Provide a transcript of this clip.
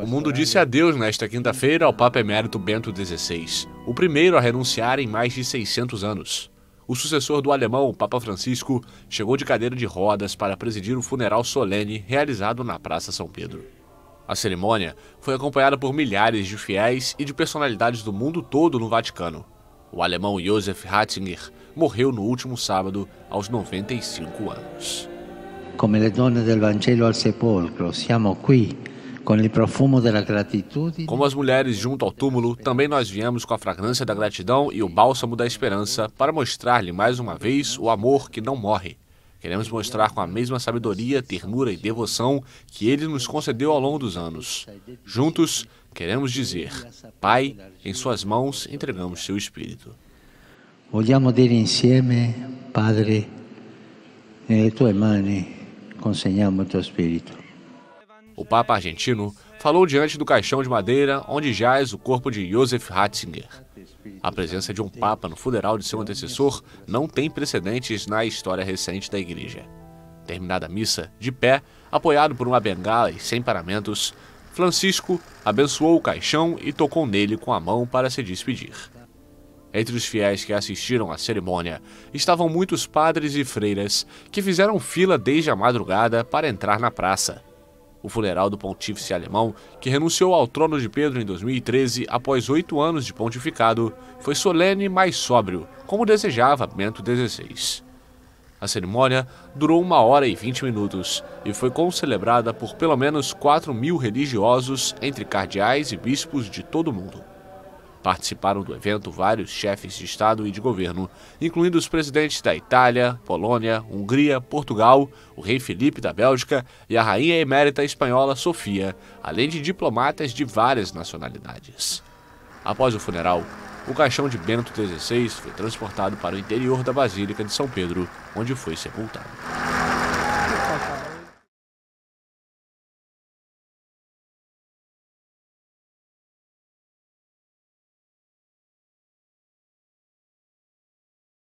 O mundo disse adeus nesta quinta-feira ao Papa Emérito Bento XVI, o primeiro a renunciar em mais de 600 anos. O sucessor do alemão, o Papa Francisco, chegou de cadeira de rodas para presidir o funeral solene realizado na Praça São Pedro. A cerimônia foi acompanhada por milhares de fiéis e de personalidades do mundo todo no Vaticano. O alemão Josef Ratzinger morreu no último sábado, aos 95 anos come le donne del Vangelo al sepolcro, siamo qui como as mulheres junto ao túmulo, também nós viemos com a fragrância da gratidão e o bálsamo da esperança para mostrar-lhe mais uma vez o amor que não morre. Queremos mostrar com a mesma sabedoria, ternura e devoção que ele nos concedeu ao longo dos anos. Juntos, queremos dizer: Pai, em Suas mãos entregamos seu espírito. Vogliamo dire insieme, Padre, nelle tue mani aconselhamos teu espírito. O Papa argentino falou diante do caixão de madeira onde jaz o corpo de Josef Ratzinger. A presença de um Papa no funeral de seu antecessor não tem precedentes na história recente da Igreja. Terminada a missa, de pé, apoiado por uma bengala e sem paramentos, Francisco abençoou o caixão e tocou nele com a mão para se despedir. Entre os fiéis que assistiram à cerimônia estavam muitos padres e freiras que fizeram fila desde a madrugada para entrar na praça. O funeral do pontífice alemão, que renunciou ao trono de Pedro em 2013 após oito anos de pontificado, foi solene e mais sóbrio, como desejava Bento XVI. A cerimônia durou uma hora e vinte minutos e foi concelebrada por pelo menos quatro mil religiosos, entre cardeais e bispos de todo o mundo. Participaram do evento vários chefes de Estado e de governo, incluindo os presidentes da Itália, Polônia, Hungria, Portugal, o rei Felipe da Bélgica e a rainha emérita espanhola Sofia, além de diplomatas de várias nacionalidades. Após o funeral, o caixão de Bento XVI foi transportado para o interior da Basílica de São Pedro, onde foi sepultado.